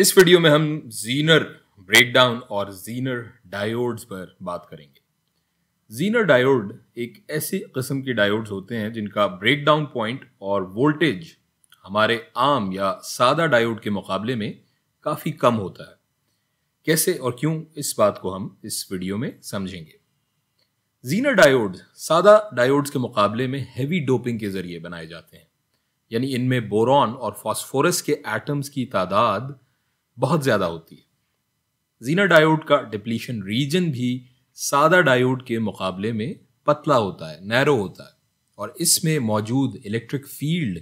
इस वीडियो में हम जीनर ब्रेकडाउन और जीनर डायोड्स पर बात करेंगे जीनर डायोड एक ऐसे किस्म के डायोड्स होते हैं जिनका ब्रेकडाउन पॉइंट और वोल्टेज हमारे आम या सादा डायोड के मुकाबले में काफ़ी कम होता है कैसे और क्यों इस बात को हम इस वीडियो में समझेंगे जीनर डायोड सादा डायोड्स के मुकाबले में हैवी डोपिंग के जरिए बनाए जाते हैं यानी इनमें बोरॉन और फॉस्फोरस के एटम्स की तादाद बहुत ज़्यादा होती है जीना डायोड का डिप्लीशन रीजन भी सादा डायोड के मुकाबले में पतला होता है नैरो होता है और इसमें मौजूद इलेक्ट्रिक फील्ड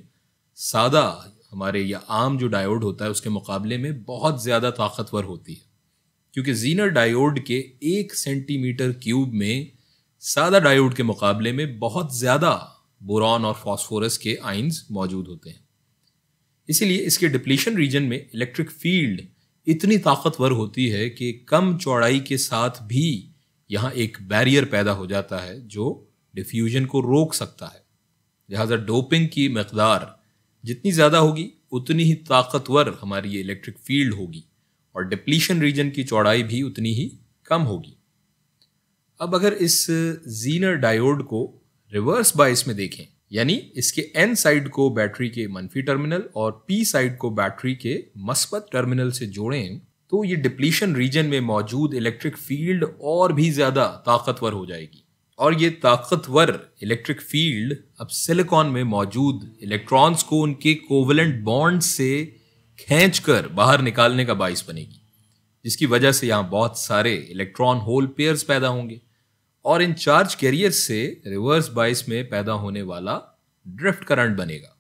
सादा हमारे या आम जो डायोड होता है उसके मुकाबले में बहुत ज़्यादा ताकतवर होती है क्योंकि जीनर डायोड के एक सेंटीमीटर क्यूब में सादा डायोड के मुकाबले में बहुत ज़्यादा बोरॉन और फॉस्फोरस के आइंस मौजूद होते हैं इसीलिए इसके डिप्लीशन रीजन में इलेक्ट्रिक फील्ड इतनी ताकतवर होती है कि कम चौड़ाई के साथ भी यहाँ एक बैरियर पैदा हो जाता है जो डिफ्यूजन को रोक सकता है लिहाजा डोपिंग की मकदार जितनी ज़्यादा होगी उतनी ही ताकतवर हमारी ये इलेक्ट्रिक फील्ड होगी और डिप्लीशन रीजन की चौड़ाई भी उतनी ही कम होगी अब अगर इस जीनर डायोड को रिवर्स बाइस में देखें यानी इसके एन साइड को बैटरी के मनफी टर्मिनल और पी साइड को बैटरी के मस्बत टर्मिनल से जोड़ें तो ये डिप्लीशन रीजन में मौजूद इलेक्ट्रिक फील्ड और भी ज़्यादा ताकतवर हो जाएगी और ये ताकतवर इलेक्ट्रिक फील्ड अब सिलिकॉन में मौजूद इलेक्ट्रॉन्स को उनके कोवलेंट बॉन्ड से कर बाहर निकालने का बायस बनेगी जिसकी वजह से यहाँ बहुत सारे इलेक्ट्रॉन होल पेयर्स पैदा होंगे और इन चार्ज कैरियर से रिवर्स बाइस में पैदा होने वाला ड्रिफ्ट करंट बनेगा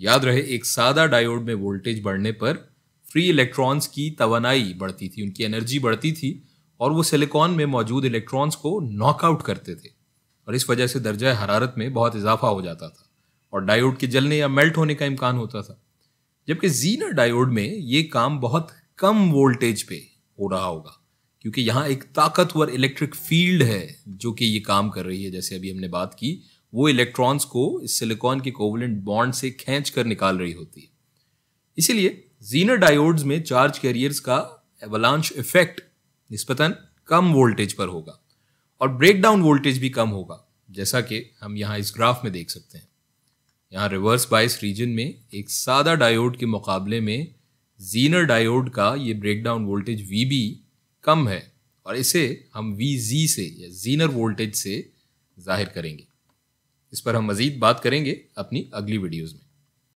याद रहे एक सादा डायोड में वोल्टेज बढ़ने पर फ्री इलेक्ट्रॉन्स की तवनाई बढ़ती थी उनकी एनर्जी बढ़ती थी और वो सिलिकॉन में मौजूद इलेक्ट्रॉन्स को नॉकआउट करते थे और इस वजह से दर्जा हरारत में बहुत इजाफा हो जाता था और डायोड के जलने या मेल्ट होने का इम्कान होता था जबकि जीना डायोड में ये काम बहुत कम वोल्टेज पे हो रहा होगा क्योंकि यहाँ एक ताकतवर इलेक्ट्रिक फील्ड है जो कि ये काम कर रही है जैसे अभी हमने बात की वो इलेक्ट्रॉन्स को इस सिलिकॉन के कोवलेंट बॉन्ड से खींच कर निकाल रही होती है इसीलिए जीनर डायोड्स में चार्ज कैरियर्स का एवलांश इफेक्ट निस्पतन कम वोल्टेज पर होगा और ब्रेकडाउन वोल्टेज भी कम होगा जैसा कि हम यहाँ इस ग्राफ में देख सकते हैं यहाँ रिवर्स बाइस रीजन में एक सादा डायोड के मुकाबले में जीनर डायोड का ये ब्रेकडाउन वोल्टेज वी बी कम है और इसे हम वी जी से या जीनर वोल्टेज से जाहिर करेंगे इस पर हम मज़ीद बात करेंगे अपनी अगली वीडियोज़ में